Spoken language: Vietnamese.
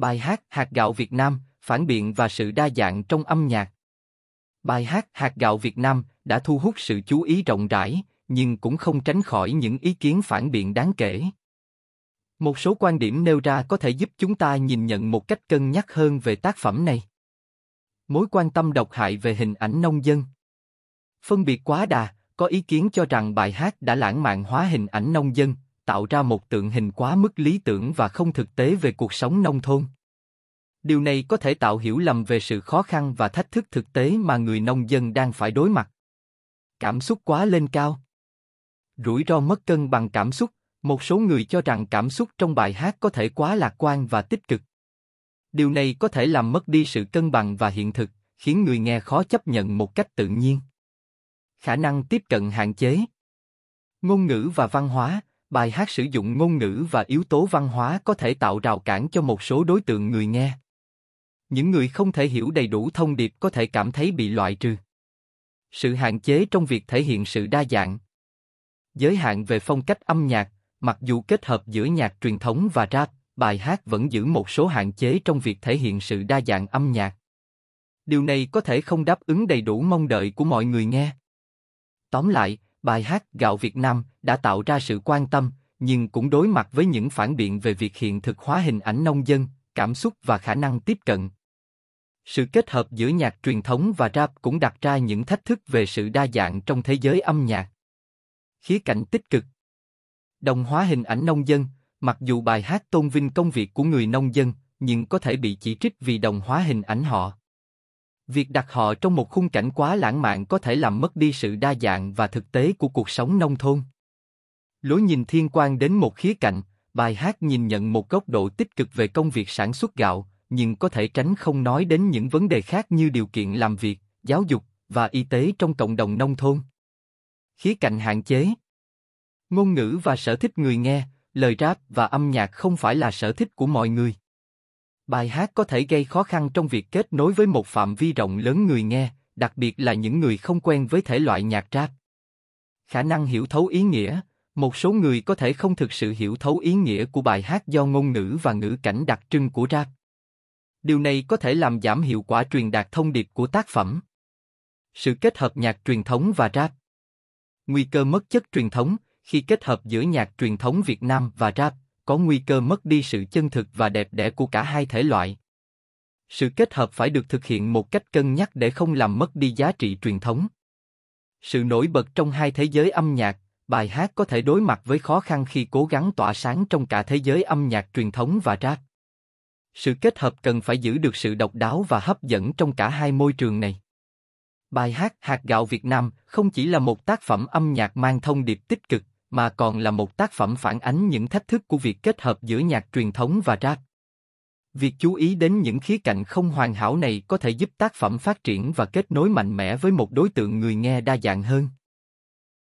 Bài hát Hạt gạo Việt Nam, phản biện và sự đa dạng trong âm nhạc. Bài hát Hạt gạo Việt Nam đã thu hút sự chú ý rộng rãi, nhưng cũng không tránh khỏi những ý kiến phản biện đáng kể. Một số quan điểm nêu ra có thể giúp chúng ta nhìn nhận một cách cân nhắc hơn về tác phẩm này. Mối quan tâm độc hại về hình ảnh nông dân. Phân biệt quá đà, có ý kiến cho rằng bài hát đã lãng mạn hóa hình ảnh nông dân, tạo ra một tượng hình quá mức lý tưởng và không thực tế về cuộc sống nông thôn. Điều này có thể tạo hiểu lầm về sự khó khăn và thách thức thực tế mà người nông dân đang phải đối mặt. Cảm xúc quá lên cao. Rủi ro mất cân bằng cảm xúc, một số người cho rằng cảm xúc trong bài hát có thể quá lạc quan và tích cực. Điều này có thể làm mất đi sự cân bằng và hiện thực, khiến người nghe khó chấp nhận một cách tự nhiên. Khả năng tiếp cận hạn chế. Ngôn ngữ và văn hóa, bài hát sử dụng ngôn ngữ và yếu tố văn hóa có thể tạo rào cản cho một số đối tượng người nghe. Những người không thể hiểu đầy đủ thông điệp có thể cảm thấy bị loại trừ. Sự hạn chế trong việc thể hiện sự đa dạng. Giới hạn về phong cách âm nhạc, mặc dù kết hợp giữa nhạc truyền thống và rap, bài hát vẫn giữ một số hạn chế trong việc thể hiện sự đa dạng âm nhạc. Điều này có thể không đáp ứng đầy đủ mong đợi của mọi người nghe. Tóm lại, bài hát Gạo Việt Nam đã tạo ra sự quan tâm, nhưng cũng đối mặt với những phản biện về việc hiện thực hóa hình ảnh nông dân, cảm xúc và khả năng tiếp cận. Sự kết hợp giữa nhạc truyền thống và rap cũng đặt ra những thách thức về sự đa dạng trong thế giới âm nhạc. Khía cạnh tích cực Đồng hóa hình ảnh nông dân, mặc dù bài hát tôn vinh công việc của người nông dân, nhưng có thể bị chỉ trích vì đồng hóa hình ảnh họ. Việc đặt họ trong một khung cảnh quá lãng mạn có thể làm mất đi sự đa dạng và thực tế của cuộc sống nông thôn. Lối nhìn thiên quan đến một khía cạnh, bài hát nhìn nhận một góc độ tích cực về công việc sản xuất gạo, nhưng có thể tránh không nói đến những vấn đề khác như điều kiện làm việc, giáo dục và y tế trong cộng đồng nông thôn. Khía cạnh hạn chế Ngôn ngữ và sở thích người nghe, lời rap và âm nhạc không phải là sở thích của mọi người. Bài hát có thể gây khó khăn trong việc kết nối với một phạm vi rộng lớn người nghe, đặc biệt là những người không quen với thể loại nhạc rap. Khả năng hiểu thấu ý nghĩa, một số người có thể không thực sự hiểu thấu ý nghĩa của bài hát do ngôn ngữ và ngữ cảnh đặc trưng của rap. Điều này có thể làm giảm hiệu quả truyền đạt thông điệp của tác phẩm. Sự kết hợp nhạc truyền thống và rap. Nguy cơ mất chất truyền thống khi kết hợp giữa nhạc truyền thống Việt Nam và rap có nguy cơ mất đi sự chân thực và đẹp đẽ của cả hai thể loại. Sự kết hợp phải được thực hiện một cách cân nhắc để không làm mất đi giá trị truyền thống. Sự nổi bật trong hai thế giới âm nhạc, bài hát có thể đối mặt với khó khăn khi cố gắng tỏa sáng trong cả thế giới âm nhạc truyền thống và rap. Sự kết hợp cần phải giữ được sự độc đáo và hấp dẫn trong cả hai môi trường này. Bài hát Hạt gạo Việt Nam không chỉ là một tác phẩm âm nhạc mang thông điệp tích cực, mà còn là một tác phẩm phản ánh những thách thức của việc kết hợp giữa nhạc truyền thống và rap. Việc chú ý đến những khía cạnh không hoàn hảo này có thể giúp tác phẩm phát triển và kết nối mạnh mẽ với một đối tượng người nghe đa dạng hơn.